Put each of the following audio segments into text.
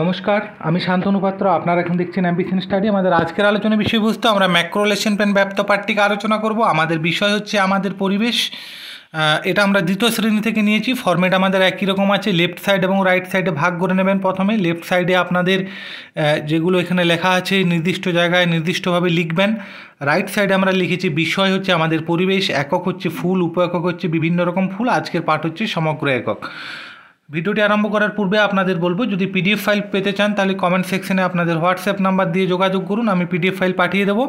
নমস্কার আমি শান্তনু পাত্র আপনারা এখন দেখছেন অ্যাম্বিশন স্টাডি আমাদের আজকের আলোচনা বিষয়বস্তু আমরা ম্যাক্রোলেশন প্যান ব্যপ্ত পার্টিকে আলোচনা করব আমাদের বিষয় হচ্ছে আমাদের পরিবেশ এটা আমরা দ্বিতীয় শ্রেণী থেকে নিয়েছি ফর্মেট আমাদের একই রকম আছে লেফট সাইড এবং রাইট সাইডে ভাগ করে নেবেন প্রথমে লেফট সাইডে আপনাদের যেগুলো এখানে লেখা আছে নির্দিষ্ট জায়গায় নির্দিষ্টভাবে লিখবেন রাইট সাইডে আমরা লিখেছি বিষয় হচ্ছে আমাদের পরিবেশ একক হচ্ছে ফুল উপ একক হচ্ছে বিভিন্ন রকম ফুল আজকের পাঠ হচ্ছে সমগ্র একক ভিডিওটি আরম্ভ করার পূর্বে আপনাদের বলবো যদি পিডিএফ ফাইল পেতে চান তাহলে কমেন্ট সেকশনে আপনাদের হোয়াটসঅ্যাপ নাম্বার দিয়ে যোগাযোগ করুন আমি পিডিএফ ফাইল পাঠিয়ে দেবো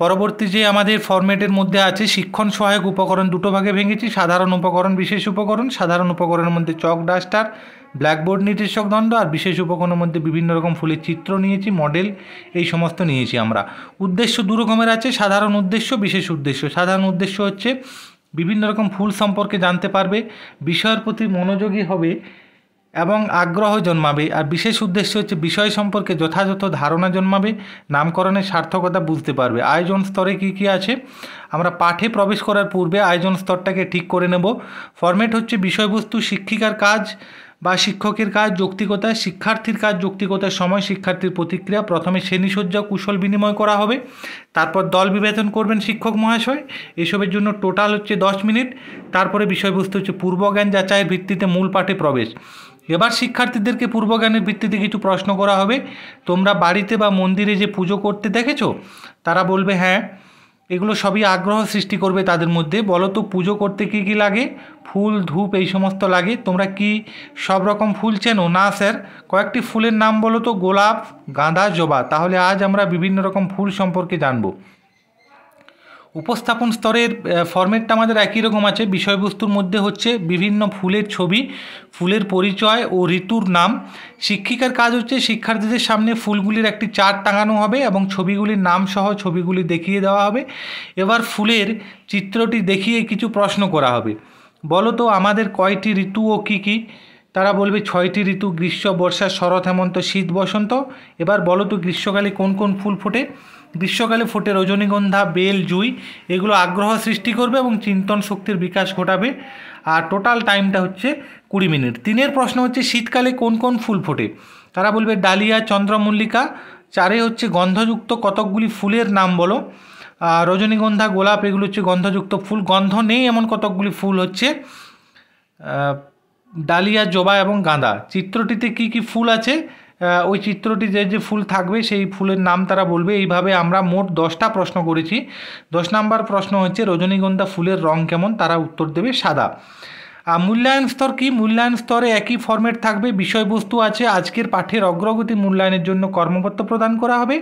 পরবর্তী যে আমাদের ফরম্যাটের মধ্যে আছে শিক্ষণ সহায়ক উপকরণ দুটো ভাগে ভেঙেছি সাধারণ উপকরণ বিশেষ উপকরণ সাধারণ উপকরণের মধ্যে চক ডাস্টার ব্ল্যাকবোর্ড নির্দেশক দণ্ড আর বিশেষ উপকরণের মধ্যে বিভিন্ন রকম ফুলের চিত্র নিয়েছি মডেল এই সমস্ত নিয়েছি আমরা উদ্দেশ্য দু রকমের আছে সাধারণ উদ্দেশ্য বিশেষ উদ্দেশ্য সাধারণ উদ্দেশ্য হচ্ছে বিভিন্ন রকম ফুল সম্পর্কে জানতে পারবে বিষয়ের প্রতি মনোযোগী হবে এবং আগ্রহ জন্মাবে আর বিশেষ উদ্দেশ্য হচ্ছে বিষয় সম্পর্কে যথাযথ ধারণা জন্মাবে নামকরণের সার্থকতা বুঝতে পারবে আয়োজন স্তরে কি কি আছে আমরা পাঠে প্রবেশ করার পূর্বে আয়োজন স্তরটাকে ঠিক করে নেব ফরম্যাট হচ্ছে বিষয়বস্তু শিক্ষিকার কাজ বা শিক্ষকের কাজ যৌক্তিকতায় শিক্ষার্থীর কাজ যৌক্তিকতার সময় শিক্ষার্থীর প্রতিক্রিয়া প্রথমে শ্রেণীসজ্জা কুশল বিনিময় করা হবে তারপর দল বিবেচন করবেন শিক্ষক মহাশয় এসবের জন্য টোটাল হচ্ছে দশ মিনিট তারপরে বিষয়বস্তু হচ্ছে পূর্বজ্ঞান যাচাইয়ের ভিত্তিতে মূল পাঠে প্রবেশ এবার শিক্ষার্থীদেরকে পূর্বজ্ঞানের ভিত্তিতে কিছু প্রশ্ন করা হবে তোমরা বাড়িতে বা মন্দিরে যে পুজো করতে দেখেছো তারা বলবে হ্যাঁ এগুলো সবই আগ্রহ সৃষ্টি করবে তাদের মধ্যে বলো তো পুজো করতে কী কী লাগে ফুল ধূপ এই সমস্ত লাগে তোমরা কি সব রকম ফুল চেনো না স্যার কয়েকটি ফুলের নাম বলো তো গোলাপ গাঁদা জবা তাহলে আজ আমরা বিভিন্ন রকম ফুল সম্পর্কে জানবো উপস্থাপন স্তরের ফর্মেটটা আমাদের একই রকম আছে বিষয়বস্তুর মধ্যে হচ্ছে বিভিন্ন ফুলের ছবি ফুলের পরিচয় ও ঋতুর নাম শিক্ষিকার কাজ হচ্ছে শিক্ষার্থীদের সামনে ফুলগুলির একটি চার্ট টাঙানো হবে এবং ছবিগুলির নাম সহ ছবিগুলি দেখিয়ে দেওয়া হবে এবার ফুলের চিত্রটি দেখিয়ে কিছু প্রশ্ন করা হবে বলো তো আমাদের কয়টি ঋতু ও কী কী তারা বলবে ছয়টি ঋতু গ্রীষ্ম বর্ষা শরৎ হেমন্ত শীত বসন্ত এবার বলো তো গ্রীষ্মকালে কোন কোন ফুল ফোটে গ্রীষ্মকালে ফোটে রজনীগন্ধা বেল জুই এগুলো আগ্রহ সৃষ্টি করবে এবং চিন্তন শক্তির বিকাশ ঘটাবে আর টোটাল টাইমটা হচ্ছে কুড়ি মিনিট তিনের প্রশ্ন হচ্ছে শীতকালে কোন কোন ফুল ফোটে তারা বলবে ডালিয়া চন্দ্রমল্লিকা চারে হচ্ছে গন্ধযুক্ত কতকগুলি ফুলের নাম বলো রজনীগন্ধা গোলাপ এগুলো হচ্ছে গন্ধযুক্ত ফুল গন্ধ নেই এমন কতকগুলি ফুল হচ্ছে ডালিয়া জবা এবং গাঁদা চিত্রটিতে কি কি ফুল আছে ওই চিত্রটি যে যে ফুল থাকবে সেই ফুলের নাম তারা বলবে এইভাবে আমরা মোট দশটা প্রশ্ন করেছি দশ নাম্বার প্রশ্ন হচ্ছে রজনীগন্ধা ফুলের রং কেমন তারা উত্তর দেবে সাদা আর মূল্যায়ন স্তর কি মূল্যায়ন স্তরে একই ফর্মেট থাকবে বিষয়বস্তু আছে আজকের পাঠের অগ্রগতি মূল্যায়নের জন্য কর্মপত্র প্রদান করা হবে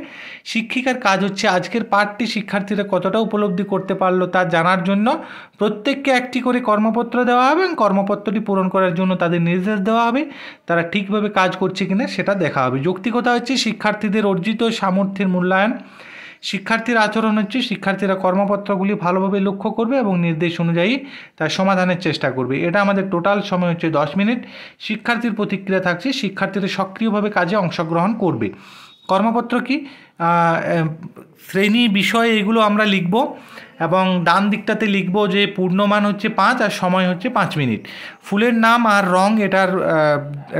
শিক্ষিকার কাজ হচ্ছে আজকের পাঠটি শিক্ষার্থীরা কতটা উপলব্ধি করতে পারলো তা জানার জন্য প্রত্যেককে একটি করে কর্মপত্র দেওয়া হবে এবং কর্মপত্রটি পূরণ করার জন্য তাদের নির্দেশ দেওয়া হবে তারা ঠিকভাবে কাজ করছে কিনা সেটা দেখা হবে যৌক্তিকতা হচ্ছে শিক্ষার্থীদের অর্জিত সামর্থ্যের মূল্যায়ন শিক্ষার্থীর আচরণ হচ্ছে শিক্ষার্থীরা কর্মপত্রগুলি ভালোভাবে লক্ষ্য করবে এবং নির্দেশ অনুযায়ী তার সমাধানের চেষ্টা করবে এটা আমাদের টোটাল সময় হচ্ছে দশ মিনিট শিক্ষার্থীর প্রতিক্রিয়া থাকছে শিক্ষার্থীরা সক্রিয়ভাবে কাজে অংশগ্রহণ করবে কর্মপত্র কি শ্রেণী বিষয়ে এগুলো আমরা লিখব এবং ডান দিকটাতে লিখব যে পূর্ণমান হচ্ছে পাঁচ আর সময় হচ্ছে পাঁচ মিনিট ফুলের নাম আর রং এটার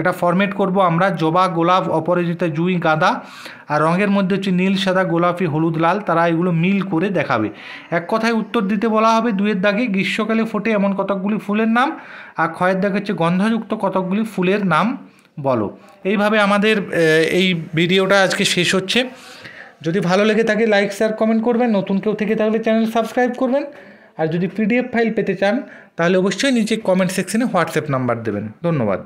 এটা ফরম্যাট করব আমরা জবা গোলাপ অপরাজিতা জুই গাঁদা আর রঙের মধ্যে হচ্ছে নীল সাদা গোলাপি হলুদ লাল তারা এগুলো মিল করে দেখাবে এক কথায় উত্তর দিতে বলা হবে দুয়ের দাগে গ্রীষ্মকালে ফোটে এমন কতকগুলি ফুলের নাম আর ক্ষয়ের দাগে হচ্ছে গন্ধযুক্ত কতকগুলি ফুলের নাম বলো এইভাবে আমাদের এই ভিডিওটা আজকে শেষ হচ্ছে যদি ভালো লেগে থাকে লাইক শেয়ার কমেন্ট করবেন নতুন কেউ থেকে থাকলে চ্যানেল সাবস্ক্রাইব করবেন আর যদি পিডিএফ ফাইল পেতে চান তাহলে অবশ্যই নিচে কমেন্ট সেকশনে হোয়াটসঅ্যাপ নাম্বার দেবেন ধন্যবাদ